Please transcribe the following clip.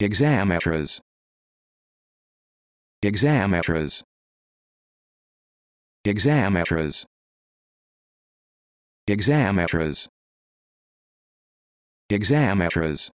Exametras. Exametras. Exametras. Exametras. Exametras.